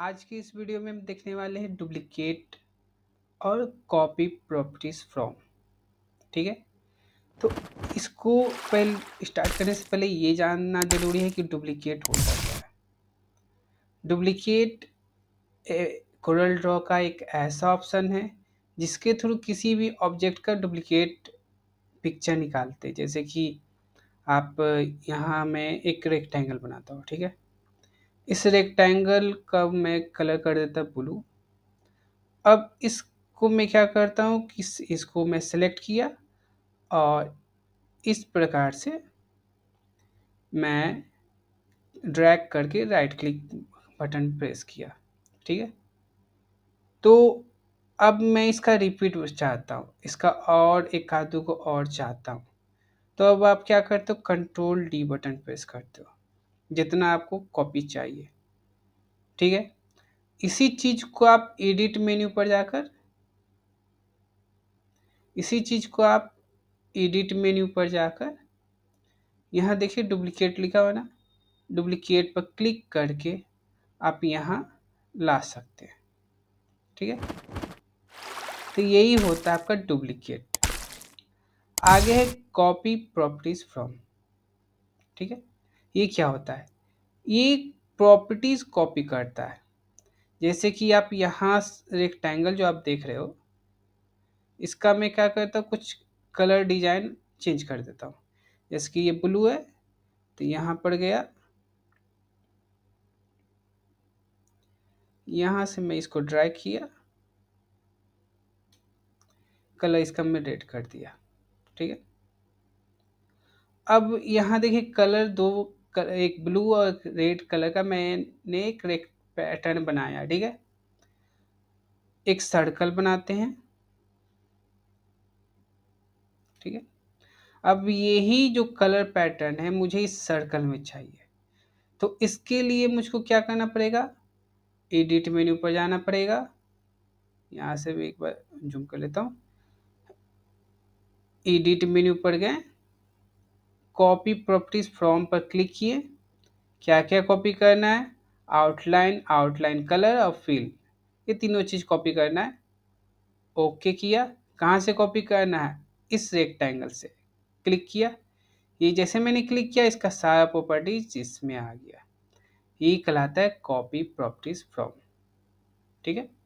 आज की इस वीडियो में हम देखने वाले हैं डुप्लीकेट और कॉपी प्रॉपर्टीज़ फ्रॉम ठीक है तो इसको पहले स्टार्ट करने से पहले ये जानना ज़रूरी है कि डुप्लीकेट होता क्या है डुप्लीकेट कोरल ड्रॉ का एक ऐसा ऑप्शन है जिसके थ्रू किसी भी ऑब्जेक्ट का डुप्लीकेट पिक्चर निकालते जैसे कि आप यहाँ मैं एक रेक्टेंगल बनाता हूँ ठीक है इस रेक्टेंगल का मैं कलर कर देता ब्लू अब इसको मैं क्या करता हूँ कि इसको मैं सेलेक्ट किया और इस प्रकार से मैं ड्रैग करके राइट क्लिक बटन प्रेस किया ठीक है तो अब मैं इसका रिपीट चाहता हूँ इसका और एक कादू को और चाहता हूँ तो अब आप क्या करते हो कंट्रोल डी बटन प्रेस करते हो जितना आपको कॉपी चाहिए ठीक है इसी चीज को आप एडिट मेन्यू पर जाकर इसी चीज को आप एडिट मेन्यू पर जाकर यहाँ देखिए डुप्लीकेट लिखा हुआ ना डुप्लीकेट पर क्लिक करके आप यहाँ ला सकते हैं ठीक है तो यही होता है आपका डुप्लीकेट आगे है कॉपी प्रॉपर्टीज फ्रॉम ठीक है ये क्या होता है ये प्रॉपर्टीज़ कॉपी करता है जैसे कि आप यहाँ रेक्टेंगल जो आप देख रहे हो इसका मैं क्या करता हूँ कुछ कलर डिजाइन चेंज कर देता हूँ जैसे कि ये ब्लू है तो यहाँ पर गया यहाँ से मैं इसको ड्राई किया कलर इसका मैं रेड कर दिया ठीक है अब यहाँ देखिए कलर दो एक ब्लू और रेड कलर का मैंने एक रेक्ट पैटर्न बनाया ठीक है एक सर्कल बनाते हैं ठीक है अब यही जो कलर पैटर्न है मुझे इस सर्कल में चाहिए तो इसके लिए मुझको क्या करना पड़ेगा एडिट मेन्यू पर जाना पड़ेगा यहाँ से भी एक बार जूम कर लेता हूँ एडिट मेन्यू पर गए कॉपी प्रॉपर्टीज फ्रॉम पर क्लिक किए क्या क्या कॉपी करना है आउटलाइन आउटलाइन कलर और फिल ये तीनों चीज़ कॉपी करना है ओके किया कहाँ से कॉपी करना है इस रेक्टेंगल से क्लिक किया ये जैसे मैंने क्लिक किया इसका सारा प्रॉपर्टीज इसमें आ गया ये कहलाता है कॉपी प्रॉपर्टीज फ्रॉम ठीक है